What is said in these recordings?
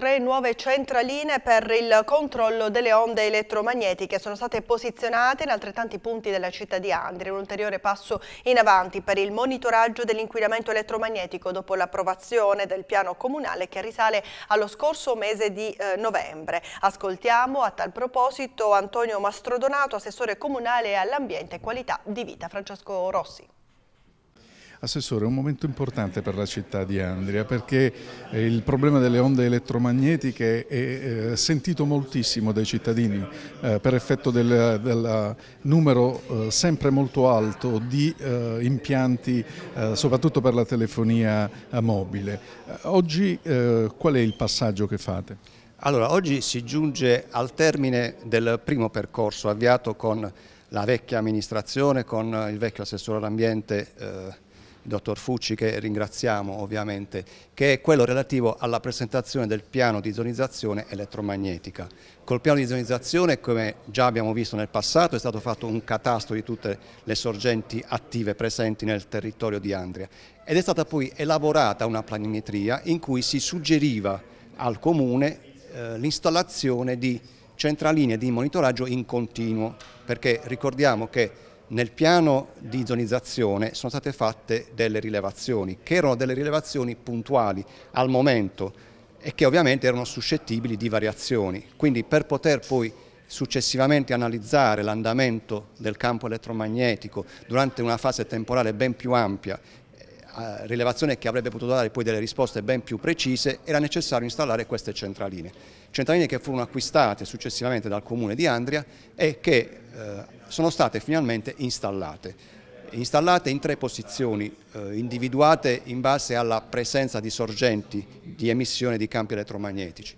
tre nuove centraline per il controllo delle onde elettromagnetiche sono state posizionate in altrettanti punti della città di Andria, un ulteriore passo in avanti per il monitoraggio dell'inquinamento elettromagnetico dopo l'approvazione del piano comunale che risale allo scorso mese di eh, novembre. Ascoltiamo a tal proposito Antonio Mastrodonato, assessore comunale all'ambiente e qualità di vita. Francesco Rossi. Assessore, è un momento importante per la città di Andria perché eh, il problema delle onde elettromagnetiche è eh, sentito moltissimo dai cittadini eh, per effetto del, del numero sempre molto alto di impianti, soprattutto per la telefonia mobile. Oggi qual è il passaggio che fate? Allora, oggi si giunge al termine del primo percorso avviato con la vecchia amministrazione, con il vecchio assessore all'ambiente eh, il dottor Fucci che ringraziamo ovviamente, che è quello relativo alla presentazione del piano di zonizzazione elettromagnetica. Col piano di zonizzazione, come già abbiamo visto nel passato, è stato fatto un catasto di tutte le sorgenti attive presenti nel territorio di Andria ed è stata poi elaborata una planimetria in cui si suggeriva al Comune eh, l'installazione di centraline di monitoraggio in continuo, perché ricordiamo che nel piano di zonizzazione sono state fatte delle rilevazioni, che erano delle rilevazioni puntuali al momento e che ovviamente erano suscettibili di variazioni. Quindi per poter poi successivamente analizzare l'andamento del campo elettromagnetico durante una fase temporale ben più ampia eh, rilevazione che avrebbe potuto dare poi delle risposte ben più precise, era necessario installare queste centraline. Centraline che furono acquistate successivamente dal comune di Andria e che eh, sono state finalmente installate. Installate in tre posizioni, eh, individuate in base alla presenza di sorgenti di emissione di campi elettromagnetici.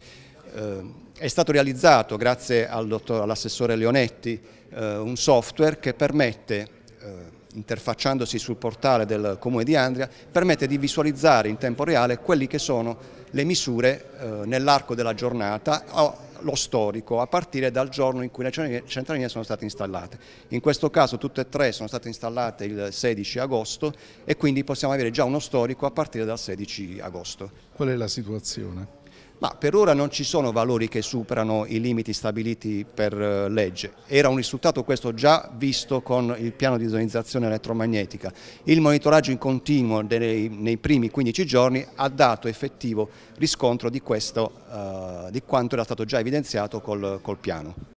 Eh, è stato realizzato, grazie al all'assessore Leonetti, eh, un software che permette eh, interfacciandosi sul portale del Comune di Andria, permette di visualizzare in tempo reale quelle che sono le misure eh, nell'arco della giornata o lo storico a partire dal giorno in cui le centraline sono state installate. In questo caso tutte e tre sono state installate il 16 agosto e quindi possiamo avere già uno storico a partire dal 16 agosto. Qual è la situazione? Ma per ora non ci sono valori che superano i limiti stabiliti per eh, legge. Era un risultato questo già visto con il piano di zonizzazione elettromagnetica. Il monitoraggio in continuo dei, nei primi 15 giorni ha dato effettivo riscontro di, questo, eh, di quanto era stato già evidenziato col, col piano.